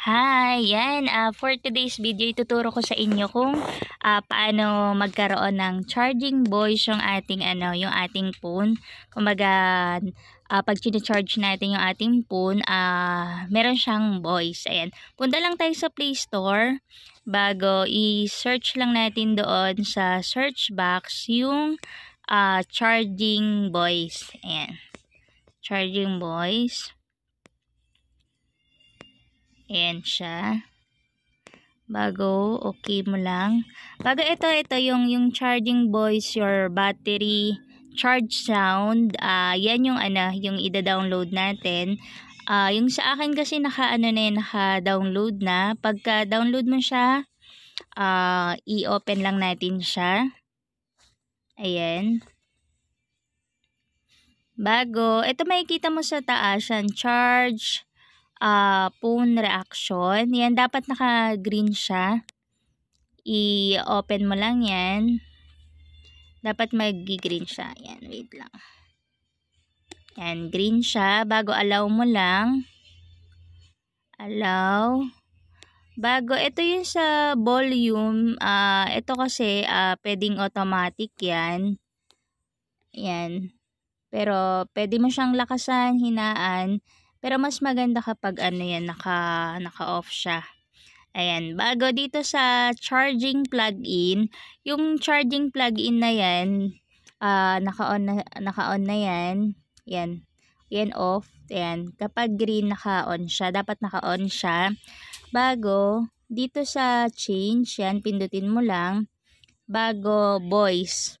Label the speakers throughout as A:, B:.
A: Hi! Yan, uh, for today's video, ituturo ko sa inyo kung uh, paano magkaroon ng charging voice yung ating, ano, yung ating phone. Kumbaga, uh, pag charge natin yung ating phone, uh, meron siyang voice. Ayan. Punta lang tayo sa Play Store bago i-search lang natin doon sa search box yung uh, charging voice. Ayan. Charging voice. Ayan siya. Bago, okay mo lang. Bago ito, ito yung, yung charging voice, your battery charge sound. Uh, yan yung, ano, yung ida-download natin. Uh, yung sa akin kasi naka, ano na yun, naka-download na. Pagka-download mo siya, uh, i-open lang natin siya. Ayan. Bago, ito makikita mo sa taas, yan, charge, uh, phone reaction. Yan, dapat naka-green siya. I-open mo lang yan. Dapat mag-green siya. Yan, wait lang. Yan, green siya. Bago allow mo lang. Allow. Bago, ito yung sa volume. Uh, ito kasi, uh, pwedeng automatic yan. Yan. Pero, pwede mo siyang lakasan, hinaan. Pero mas maganda kapag ano yan, naka, naka-off siya. Ayan, bago dito sa charging plug-in, yung charging plug-in na yan, uh, naka-on na, naka-on na yan. Yan. Yan off. Ayan. Kapag green naka-on siya, dapat naka-on siya. Bago, dito sa change, yan, pindutin mo lang. Bago, voice.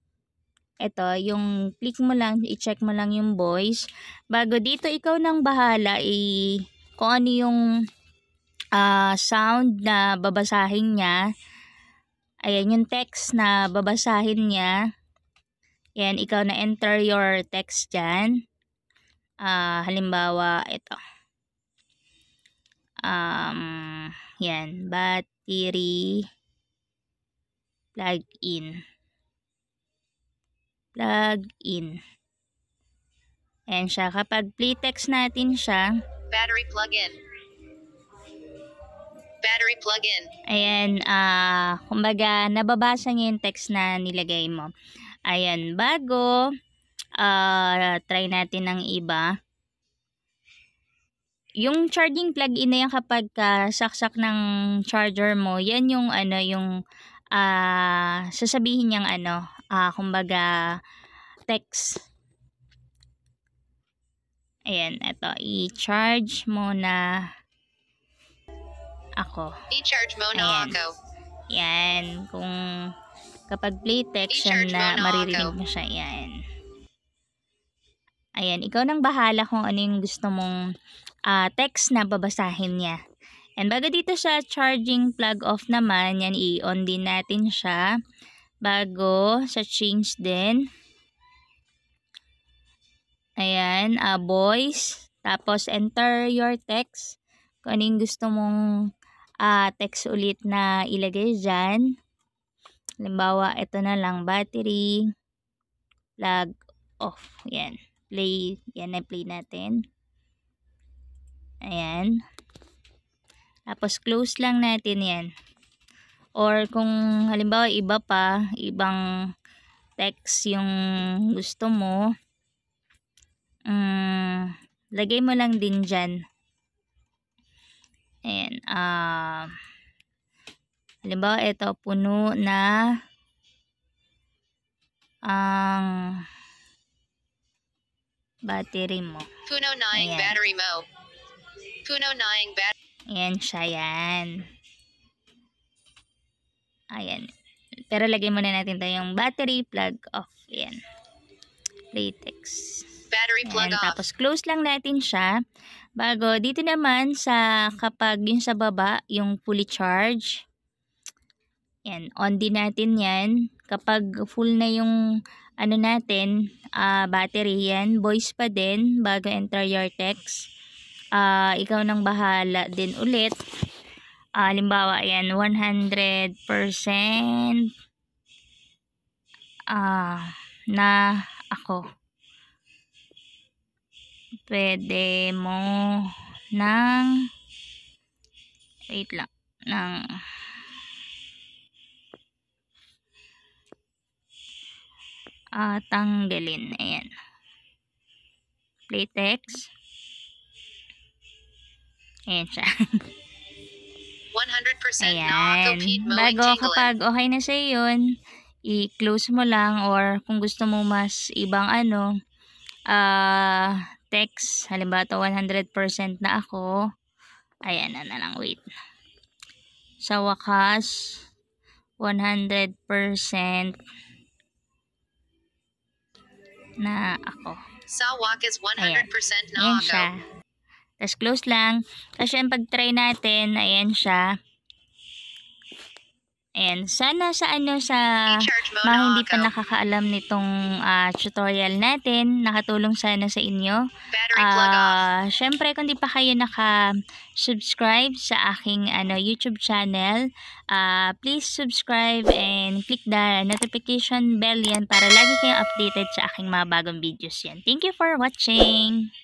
A: Ito, yung click mo lang, i-check mo lang yung voice. Bago dito, ikaw nang bahala i- kung ano yung uh, sound na babasahin niya. Ayan, yung text na babasahin niya. Ayan, ikaw na enter your text dyan. Uh, halimbawa, ito. Um, yan, battery plug-in plug in. Ayan siya. Kapag text natin siya. Battery plug in. Battery plug in. Ayan, uh, kumbaga, nababasa niya yung text na nilagay mo. Ayan, bago, uh, try natin ng iba. Yung charging plug-in na yan kapag uh, saksak ng charger mo, yan yung ano, yung uh, sasabihin niyang ano, uh, kumbaga text. Ayan, eto, i-charge mo na ako. I-charge mo na ako. Yan, kung kapag play text siya na maririnig mo siya, yan. Ayan, ikaw nang bahala kung ano yung gusto mong uh, text na babasahin niya. And bago dito siya charging plug off naman, yan i-on din natin siya. Bago sa change din. Ayan, uh, ah, voice. Tapos enter your text. Kung ano yung gusto mong uh, text ulit na ilagay dyan. Halimbawa, ito na lang, battery, plug off. Yan, play. Yan na play natin. Ayan. Tapos close lang natin yan. Or kung halimbawa iba pa, ibang text yung gusto mo, um, lagay mo lang din dyan. Ayan. Uh, halimbawa, ito puno na ang battery mo. Puno na Ayan. battery mo. Puno naing battery. Ayan siya, yan. Ayan. Pero lagay muna natin to yung battery plug off. Ayan. Latex. Battery plug Ayan, off. Tapos close lang natin siya. Bago, dito naman sa kapag yung sa baba, yung fully charge. Ayan, on din natin yan. Kapag full na yung ano natin, uh, battery yan. Voice pa din bago enter your text uh, ikaw nang bahala din ulit. Uh, ayan, 100% uh, ah, na ako. Pwede mo nang wait lang, nang uh, tanggalin. Ayan. Play Ayan siya. 100% Ayan. Bago kapag okay na siya yun, i-close mo lang or kung gusto mo mas ibang ano, uh, text, halimbawa 100% na ako, ayan na na lang, wait. Sa wakas, 100% na ako. Sa wakas, 100% ayan. na ako. Tapos close lang. Tapos yan pag-try natin, ayan siya. Ayan, sana sa ano sa mga hindi pa nakakaalam nitong uh, tutorial natin, nakatulong sana sa inyo. Uh, ah, Siyempre, kung di pa kayo naka-subscribe sa aking ano YouTube channel, uh, please subscribe and click the notification bell yan para lagi kayong updated sa aking mga bagong videos yan. Thank you for watching!